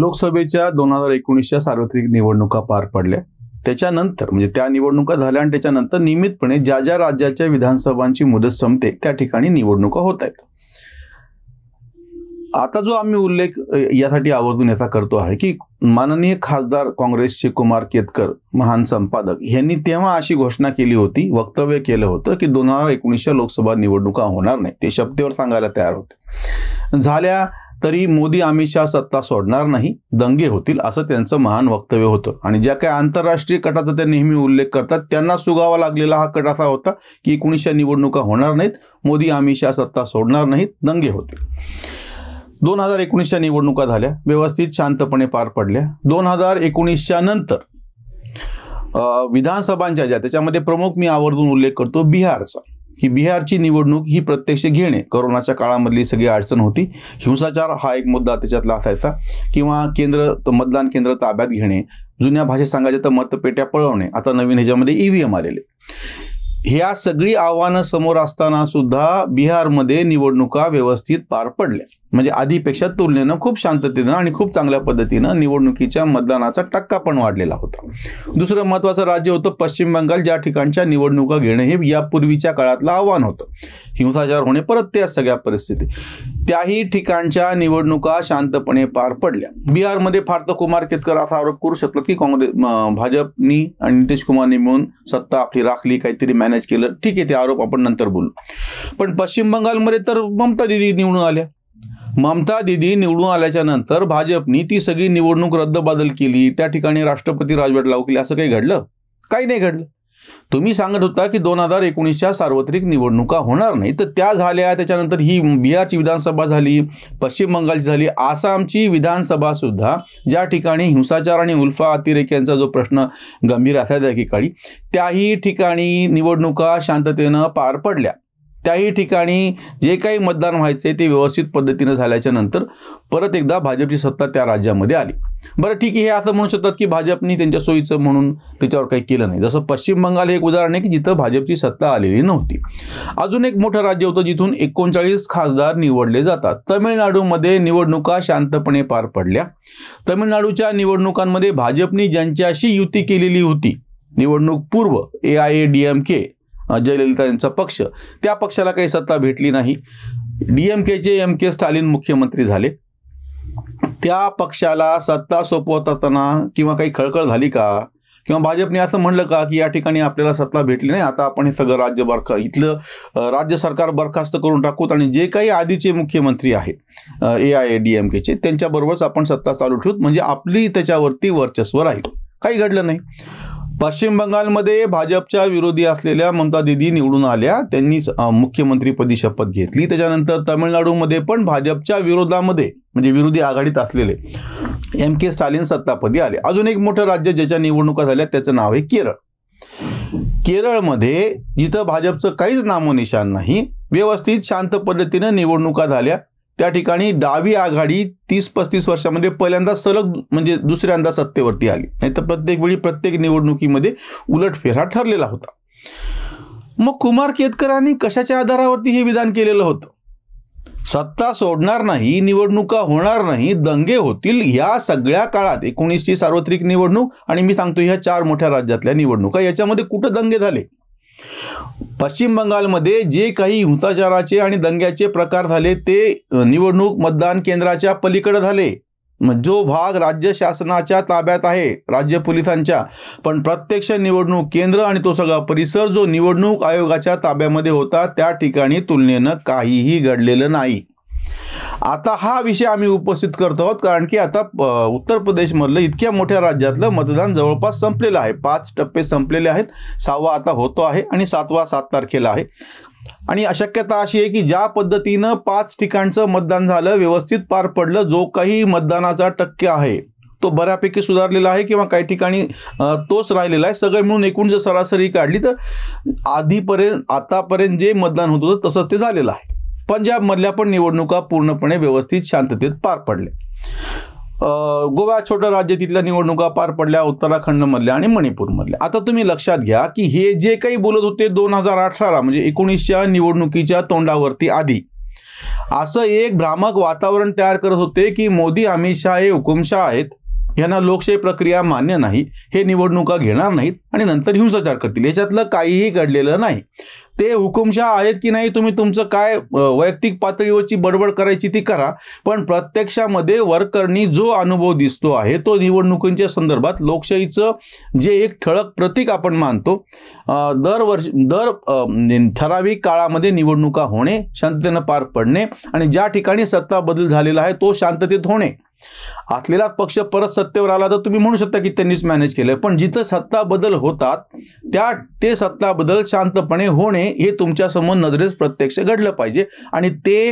लोकसभेच्या दोन हजार एकोणीसच्या सार्वत्रिक निवडणुका पार पडल्या त्याच्यानंतर म्हणजे त्या निवडणुका झाल्या आणि त्याच्यानंतर नियमितपणे ज्या ज्या राज्याच्या विधानसभांची मुदत संपते त्या ठिकाणी निवडणुका होत आहेत आता जो आम्ही उल्लेख यासाठी आवर्जून याचा करतो आहे की माननीय खासदार काँग्रेसचे कुमार केतकर महान संपादक यांनी तेव्हा अशी घोषणा केली होती वक्तव्य केलं होतं की दोन हजार एकोणीसच्या लोकसभा निवडणुका होणार नाही ते शब्देवर सांगायला तयार होते झाल्या तरी मोदी अमित शहा सत्ता सोडणार नाही दंगे होतील असं त्यांचं महान वक्तव्य होतं आणि ज्या काही आंतरराष्ट्रीय कटाचा ते नेहमी उल्लेख करतात त्यांना सुगावा लागलेला हा कट असा होता की एकोणीसशे निवडणुका होणार नाहीत मोदी अमित सत्ता सोडणार नाहीत दंगे होतील दोन हजार एकोणीसच्या निवडणुका झाल्या व्यवस्थित शांतपणे पार पडल्या दोन हजार एकोणीसच्या नंतर विधानसभांच्या ज्या त्याच्यामध्ये प्रमुख मी आवर्जून उल्लेख करतो बिहारचा की बिहारची निवडणूक ही प्रत्यक्ष घेणे करोनाच्या काळामधली सगळी अडचण होती हिंसाचार हा एक मुद्दा त्याच्यातला असायचा किंवा केंद्र मतदान केंद्र ताब्यात घेणे जुन्या भाषेत सांगायचे तर मतपेट्या पळवणे आता नवीन ह्याच्यामध्ये ईव्हीएम e आलेले ह्या सगळी आव्हानं समोर असताना सुद्धा बिहारमध्ये निवडणुका व्यवस्थित पार पडल्या म्हणजे आधीपेक्षा तुलनेनं खूप शांततेनं आणि खूप चांगल्या पद्धतीनं निवडणुकीच्या मतदानाचा टक्का पण वाढलेला होता दुसरं महत्त्वाचं राज्य होतं पश्चिम बंगाल ज्या ठिकाणच्या निवडणुका घेणं हे यापूर्वीच्या काळातलं आव्हान होतं हिंसाचार होणे परत त्या सगळ्या परिस्थिती त्याही ठिकाणच्या निवडणुका शांतपणे पार पडल्या बिहारमध्ये फारत कुमार केतकर असा आरोप करू शकतो की काँग्रेस भाजपनी आणि नितीश कुमारनी मिळून सत्ता आपली राखली काहीतरी मॅनेज केलं ठीक आहे ते आरोप आपण नंतर बोलू पण पश्चिम बंगालमध्ये तर ममता दिदी निवडून आल्या ममता दिदी निवडून आल्याच्या नंतर भाजपनी ती सगळी निवडणूक रद्दबादल केली त्या ठिकाणी राष्ट्रपती राजवट लावू केली असं काही घडलं काही नाही घडलं तुम्ही सांगत होता की दोन हजार एकोणीसच्या सार्वत्रिक निवडणुका होणार नाही तर त्या झाल्या त्याच्यानंतर ही बिहारची विधानसभा झाली पश्चिम बंगालची झाली आसामची विधानसभा सुद्धा ज्या ठिकाणी हिंसाचार आणि उल्फा अतिरेक्यांचा जो प्रश्न गंभीर त्या ठिकाणी त्याही ठिकाणी निवडणुका शांततेनं पार पडल्या त्याही ठिकाणी जे काही मतदान व्हायचे ते व्यवस्थित पद्धतीनं झाल्याच्या नंतर परत एकदा भाजपची सत्ता त्या राज्यामध्ये आली बरं ठीक आहे हे असं म्हणू शकतात की भाजपनी त्यांच्या सोयीचं म्हणून त्याच्यावर काही केलं नाही जसं पश्चिम बंगाल हे एक उदाहरण आहे की जिथं भाजपची सत्ता आलेली नव्हती अजून एक मोठं राज्य होतं जिथून एकोणचाळीस खासदार निवडले जातात तमिळनाडूमध्ये निवडणुका शांतपणे पार पडल्या तमिळनाडूच्या निवडणुकांमध्ये भाजपनी ज्यांच्याशी युती केलेली होती निवडणूक पूर्व A I A D M K Jayalalithaa यांचा पक्ष त्या पक्षाला काही सत्ता भेटली नाही डी एम केचे एम के स्टालिन मुख्यमंत्री झाले त्या पक्षाला सत्ता सोपवत असताना किंवा काही खळखळ झाली का किंवा भाजपने असं म्हणलं का की या ठिकाणी आपल्याला सत्ता भेटली नाही आता आपण हे सगळं राज्य बरखा इथलं राज्य सरकार बरखास्त करून टाकूत आणि जे काही आधीचे मुख्यमंत्री आहेत A I A D M केचे त्यांच्याबरोबरच आपण सत्ता चालू ठेवूत म्हणजे आपली त्याच्यावरती वर्चस्व राहील काही घडलं नाही पश्चिम बंगालमध्ये भाजपच्या विरोधी असलेल्या ममता दिदी निवडून आल्या त्यांनी मुख्यमंत्रीपदी शपथ घेतली त्याच्यानंतर तामिळनाडूमध्ये पण भाजपच्या विरोधामध्ये म्हणजे विरोधी आघाडीत असलेले एम के स्टालिन सत्तापदी आले अजून एक मोठं राज्य ज्याच्या निवडणुका झाल्या त्याचं नाव आहे केरळ केरळमध्ये जिथं भाजपचं काहीच नामोनिशान नाही व्यवस्थित शांत पद्धतीनं निवडणुका झाल्या त्या ठिकाणी डावी आघाडी तीस पस्तीस वर्षामध्ये पहिल्यांदा सलग म्हणजे दुसऱ्यांदा सत्तेवरती आली नाहीतर प्रत्येक वेळी प्रत्येक निवडणुकीमध्ये उलटफेरा ठरलेला होता मग कुमार केतकरांनी कशाच्या आधारावरती हे विधान केलेलं होतं सत्ता सोडणार नाही निवडणुका होणार नाही दंगे होतील या सगळ्या काळात एकोणीसची सार्वत्रिक निवडणूक आणि मी सांगतो ह्या चार मोठ्या राज्यातल्या निवडणुका याच्यामध्ये कुठं दंगे झाले पश्चिम बंगालमध्ये जे काही हिंसाचाराचे आणि दंग्याचे प्रकार झाले ते निवडणूक मतदान केंद्राच्या पलीकडे झाले जो भाग राज्य शासनाच्या ताब्यात आहे राज्य पोलिसांच्या पण प्रत्यक्ष निवडणूक केंद्र आणि तो सगळा परिसर जो निवडणूक आयोगाच्या ताब्यामध्ये होता त्या ठिकाणी तुलनेनं काहीही घडलेलं नाही आता हा विषय आम्ही उपस्थित करत आहोत कारण की आता उत्तर प्रदेशमधलं इतक्या मोठ्या राज्यातलं मतदान जवळपास संपलेलं आहे पाच टप्पे संपलेले आहेत सहावा आता होतो आहे आणि सातवा सात तारखेला आहे आणि अशक्यता अशी आहे की ज्या पद्धतीनं पाच ठिकाणचं मतदान झालं व्यवस्थित पार पडलं जो काही मतदानाचा टक्के आहे तो बऱ्यापैकी सुधारलेला आहे किंवा काही ठिकाणी तोच राहिलेला आहे सगळे मिळून एकूण जर सरासरी काढली तर आधीपर्यंत आतापर्यंत जे मतदान होत होतं तसंच ते झालेलं आहे पंजाबमधल्या पण निवडणुका पूर्णपणे व्यवस्थित शांततेत पार पडल्या गोवा छोटं राज्य तिथल्या निवडणुका पार पडल्या उत्तराखंडमधल्या आणि मणिपूरमधल्या आता तुम्ही लक्षात घ्या की हे जे काही बोलत होते दोन हजार अठराला म्हणजे एकोणीसच्या निवडणुकीच्या तोंडावरती आधी असं एक भ्रामक वातावरण तयार करत होते की मोदी अमित शाह हे हुकुमशाह आहेत यांना लोकशाही प्रक्रिया मान्य नाही हे निवडणुका घेणार नाहीत आणि नंतर हिंसाचार करतील याच्यातलं काहीही घडलेलं नाही ते हुकुमशाह आहेत की नाही तुम्ही तुमचं काय वैयक्तिक पातळीवरची बडबड करायची ती करा पण प्रत्यक्षामध्ये वर्करनी जो अनुभव दिसतो आहे तो निवडणुकींच्या संदर्भात लोकशाहीचं जे एक ठळक प्रतीक आपण मानतो दरवर्ष दर ठराविक काळामध्ये निवडणुका होणे शांततेनं पार पडणे आणि ज्या ठिकाणी सत्ता बदल झालेला आहे तो शांततेत होणे आतलेला पक्ष परत सत्तेवर आला तर तुम्ही म्हणू शकता की त्यांनीच मॅनेज केलं पण जिथं सत्ता बदल होतात त्या ते सत्ता बदल शांतपणे होणे हे तुमच्यासमोर नजरेस प्रत्यक्ष घडलं पाहिजे आणि ते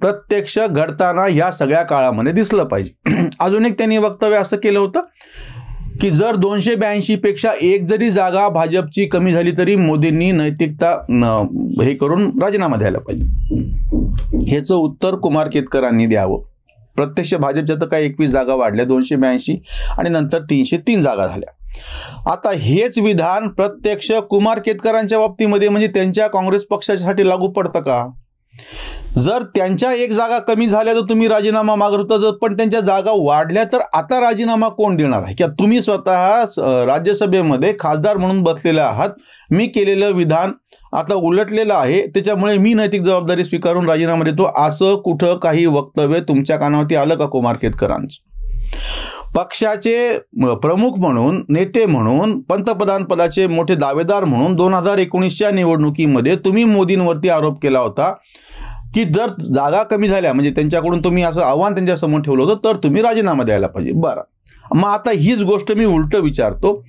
प्रत्यक्ष घडताना या सगळ्या काळामध्ये दिसलं पाहिजे अजून एक त्यांनी वक्तव्य असं केलं होतं की जर दोनशे पेक्षा एक जरी जागा भाजपची कमी झाली तरी मोदींनी नैतिकता हे करून राजीनामा द्यायला पाहिजे ह्याचं उत्तर कुमार केतकरांनी द्यावं प्रत्यक्ष भाजपच्या तर काही एकवीस जागा वाढल्या दोनशे ब्याऐंशी आणि नंतर तीनशे तीन जागा झाल्या आता हेच विधान प्रत्यक्ष कुमार केतकरांच्या बाबतीमध्ये म्हणजे त्यांच्या काँग्रेस पक्षासाठी लागू पडतं का जर त्यांच्या एक जागा कमी झाल्या तर तुम्ही राजीनामा मागत जर पण त्यांच्या जागा वाढल्या तर आता राजीनामा कोण देणार आहे किंवा तुम्ही स्वतः राज्यसभेमध्ये खासदार म्हणून बसलेले आहात मी केलेलं विधान आता उलटलेलं आहे त्याच्यामुळे मी नैतिक जबाबदारी स्वीकारून राजीनामा देतो असं कुठं काही वक्तव्य तुमच्या कानावरती आलं का कुमार केतकरांचं पक्षाचे प्रमुख म्हणून नेते म्हणून पंतप्रधान पदाचे मोठे दावेदार म्हणून दोन हजार एकोणीसच्या निवडणुकीमध्ये तुम्ही मोदींवरती आरोप केला होता की जर जागा कमी झाल्या म्हणजे त्यांच्याकडून तुम्ही असं आव्हान त्यांच्यासमोर ठेवलं होतं तर तुम्ही राजीनामा द्यायला पाहिजे बरं मग आता हीच गोष्ट मी उलट विचारतो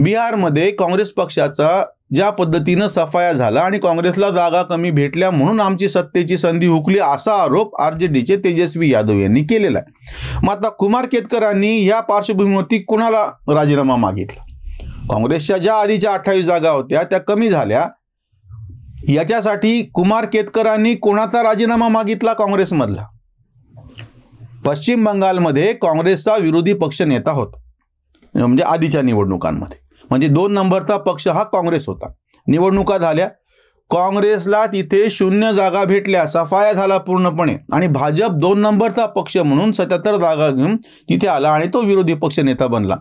बिहारमध्ये काँग्रेस पक्षाचा ज्या पद्धतीनं सफाया झाला आणि काँग्रेसला जागा कमी भेटल्या म्हणून आमची सत्तेची संधी हुकली असा आरोप आर जे डीचे तेजस्वी यादव यांनी केलेला आहे मग आता कुमार केतकरांनी या पार्श्वभूमीवरती कुणाला राजीनामा मागितला काँग्रेसच्या ज्या आधीच्या अठ्ठावीस जागा होत्या त्या कमी झाल्या याच्यासाठी कुमार केतकरांनी कोणाचा राजीनामा मागितला काँग्रेसमधला पश्चिम बंगालमध्ये काँग्रेसचा विरोधी पक्षनेता होता म्हणजे आधीच्या निवडणुकांमध्ये म्हणजे दोन नंबरचा पक्ष हा काँग्रेस होता निवडणुका झाल्या काँग्रेसला तिथे शून्य जागा भेटल्या सफाया झाला पूर्णपणे आणि भाजप दोन नंबरचा पक्ष म्हणून सत्याहत्तर जागा घेऊन तिथे आला आणि तो विरोधी पक्ष नेता बनला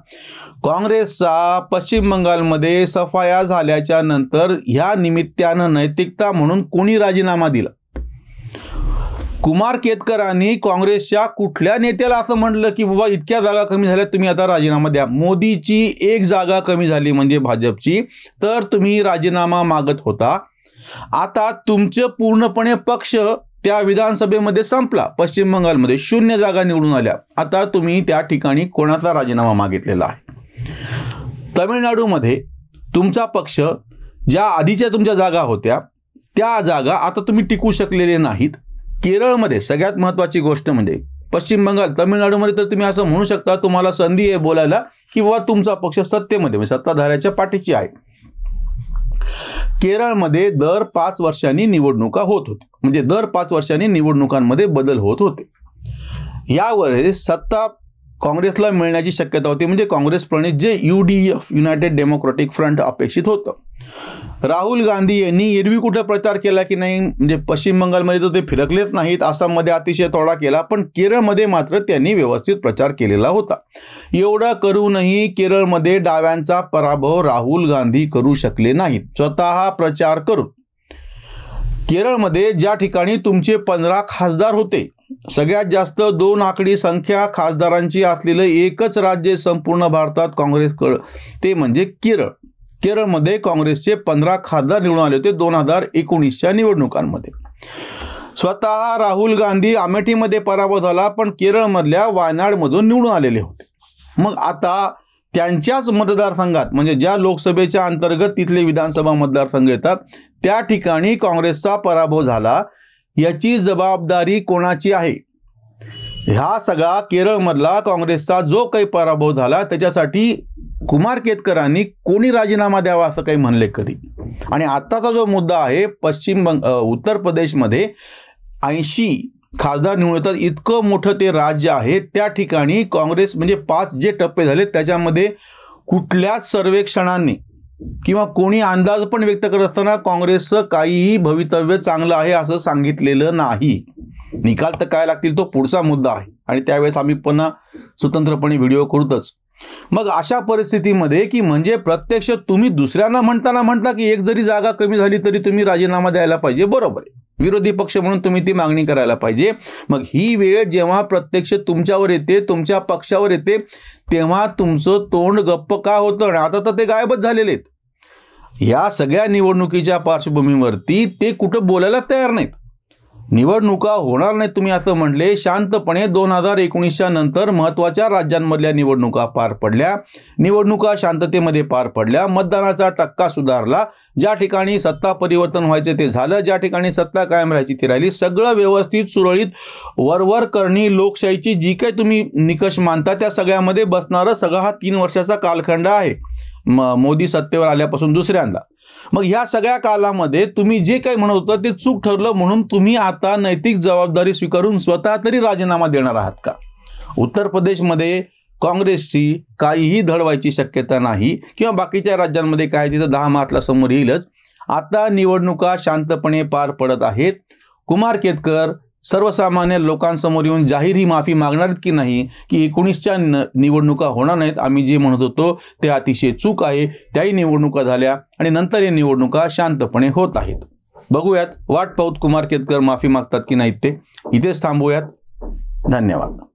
काँग्रेसचा पश्चिम बंगालमध्ये सफाया झाल्याच्या नंतर ह्या निमित्तानं नैतिकता म्हणून कोणी राजीनामा दिला कुमार केतकरांनी काँग्रेसच्या कुठल्या नेत्याला असं म्हटलं की बाबा इतक्या जागा कमी झाल्या तुम्ही आता राजीनामा द्या मोदीची एक जागा कमी झाली म्हणजे भाजपची तर तुम्ही राजीनामा मागत होता आता तुमचं पूर्णपणे पक्ष त्या विधानसभेमध्ये संपला पश्चिम बंगालमध्ये शून्य जागा निवडून आल्या आता तुम्ही त्या ठिकाणी कोणाचा राजीनामा मागितलेला आहे तमिळनाडूमध्ये तुमचा पक्ष ज्या आधीच्या तुमच्या जागा होत्या त्या जागा आता तुम्ही टिकू शकलेले नाहीत केरळमध्ये सगळ्यात महत्त्वाची गोष्ट म्हणजे पश्चिम बंगाल तमिळनाडूमध्ये तर तुम्ही असं म्हणू शकता तुम्हाला संधी आहे बोलायला की तुमचा पक्ष सत्तेमध्ये म्हणजे सत्ताधाऱ्याच्या पाठीची आहे केरळमध्ये दर पाच वर्षांनी निवडणुका होत होत्या म्हणजे दर पाच वर्षांनी निवडणुकांमध्ये बदल होत होते यावर सत्ता काँग्रेसला मिळण्याची शक्यता होती म्हणजे काँग्रेस जे U D F United Democratic Front अपेक्षित होतं राहुल गांधी यांनी एरवी कुठं प्रचार केला की नाही म्हणजे पश्चिम बंगालमध्ये तर ते फिरकलेच नाहीत आसाममध्ये अतिशय थोडा केला पण केरळमध्ये मात्र त्यांनी व्यवस्थित प्रचार केलेला होता एवढा करूनही केरळमध्ये डाव्यांचा पराभव राहुल गांधी करू शकले नाहीत स्वतः प्रचार करून केरळमध्ये ज्या ठिकाणी तुमचे पंधरा खासदार होते सगळ्यात जास्त दोन आकडी संख्या खासदारांची असलेलं एकच राज्य संपूर्ण भारतात काँग्रेस कळ ते म्हणजे केरळ केरळमध्ये काँग्रेसचे पंधरा खासदार निवडून आले होते दोन हजार एकोणीसच्या निवडणुकांमध्ये स्वतः राहुल गांधी अमेठीमध्ये पराभव झाला पण केरळमधल्या वायनाडमधून निवडून आलेले होते मग आता त्यांच्याच मतदारसंघात म्हणजे ज्या लोकसभेच्या अंतर्गत तिथले विधानसभा मतदारसंघ येतात त्या ठिकाणी काँग्रेसचा पराभव झाला याची जबाबदारी कोणाची आहे ह्या सगळा केरळमधला काँग्रेसचा जो काही पराभव झाला त्याच्यासाठी कुमार केतकरांनी कोणी राजीनामा द्यावा असं काही म्हणले कधी आणि आत्ताचा जो मुद्दा आहे पश्चिम बंग उत्तर प्रदेशमध्ये ऐंशी खासदार निवडतात इतकं मोठं ते राज्य आहे त्या ठिकाणी काँग्रेस म्हणजे पाच जे टप्पे झाले त्याच्यामध्ये कुठल्याच सर्वेक्षणांनी किंवा कोणी अंदाज पण व्यक्त करत असताना काँग्रेसचं काहीही भवितव्य चांगलं आहे असं सांगितलेलं नाही निकाल तर काय लागतील तो पुढचा मुद्दा आहे आणि त्यावेळेस आम्ही पुन्हा स्वतंत्रपणे व्हिडिओ करूतच मग अशा परिस्थितीमध्ये की म्हणजे प्रत्यक्ष तुम्ही दुसऱ्यांना म्हणताना म्हणता की एक जरी जागा कमी झाली तरी तुम्ही राजीनामा द्यायला पाहिजे बरोबर आहे विरोधी पक्ष म्हणून तुम्ही ती मागणी करायला पाहिजे मग ही वेळ जेव्हा प्रत्यक्ष तुमच्यावर येते तुमच्या पक्षावर येते तेव्हा तुमचं तोंड गप्प का होतं आणि आता तर ते गायबच झालेले आहेत या सगळ्या निवडणुकीच्या पार्श्वभूमीवरती ते कुठं बोलायला तयार नाहीत निवडणुका होणार नाहीत तुम्ही असं म्हणले शांतपणे दोन हजार एकोणीसच्या नंतर महत्त्वाच्या राज्यांमधल्या निवडणुका पार पडल्या निवडणुका शांततेमध्ये पार पडल्या मतदानाचा टक्का सुधारला ज्या ठिकाणी सत्ता परिवर्तन व्हायचे ते झालं ज्या ठिकाणी सत्ता कायम राहायची ती राहिली सगळं व्यवस्थित सुरळीत वरवर करणी लोकशाहीची जी काही तुम्ही निकष मानता त्या सगळ्यामध्ये बसणारं सगळा हा तीन वर्षाचा कालखंड आहे मोदी सत्तेवर आल्यापासून दुसऱ्यांदा मग ह्या सगळ्या कालामध्ये तुम्ही जे काही म्हणत होता ते चूक ठरलं म्हणून तुम्ही आता नैतिक जबाबदारी स्वीकारून स्वतः तरी राजीनामा देणार आहात का उत्तर प्रदेशमध्ये काँग्रेसची काहीही धडवायची शक्यता नाही किंवा बाकीच्या राज्यांमध्ये काय तिथं दहा मार्चला समोर येईलच आता निवडणुका शांतपणे पार पडत आहेत कुमार केतकर सर्वसामान्य लोकांसमोर येऊन जाहीर ही माफी मागणार की नाही की एकोणीसच्या निवडणुका होणार नाहीत आम्ही जे म्हणत होतो ते अतिशय चूक आहे त्याही निवडणुका झाल्या आणि नंतर या निवडणुका शांतपणे होत आहेत बघूयात वाट पाऊत कुमार केतकर माफी मागतात की नाहीत ते इथेच थांबूयात धन्यवाद